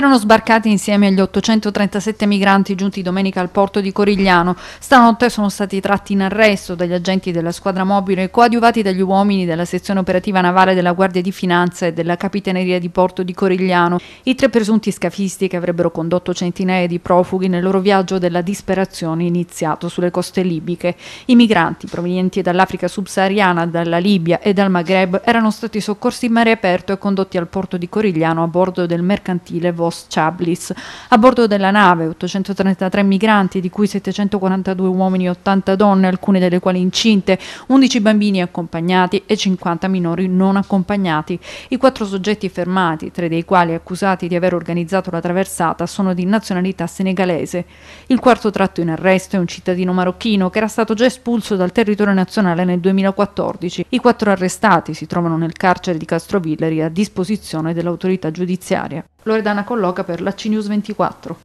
erano sbarcati insieme agli 837 migranti giunti domenica al porto di Corigliano. Stanotte sono stati tratti in arresto dagli agenti della squadra mobile coadiuvati dagli uomini della sezione operativa navale della Guardia di Finanza e della Capitaneria di Porto di Corigliano. I tre presunti scafisti che avrebbero condotto centinaia di profughi nel loro viaggio della disperazione iniziato sulle coste libiche. I migranti provenienti dall'Africa subsahariana, dalla Libia e dal Maghreb erano stati soccorsi in mare aperto e condotti al porto di Corigliano a bordo del mercantile Vostra Post Chablis. A bordo della nave 833 migranti, di cui 742 uomini e 80 donne, alcune delle quali incinte, 11 bambini accompagnati e 50 minori non accompagnati. I quattro soggetti fermati, tre dei quali accusati di aver organizzato la traversata, sono di nazionalità senegalese. Il quarto tratto in arresto è un cittadino marocchino che era stato già espulso dal territorio nazionale nel 2014. I quattro arrestati si trovano nel carcere di Castrovillari a disposizione dell'autorità giudiziaria. Loredana colloca per la CNews 24.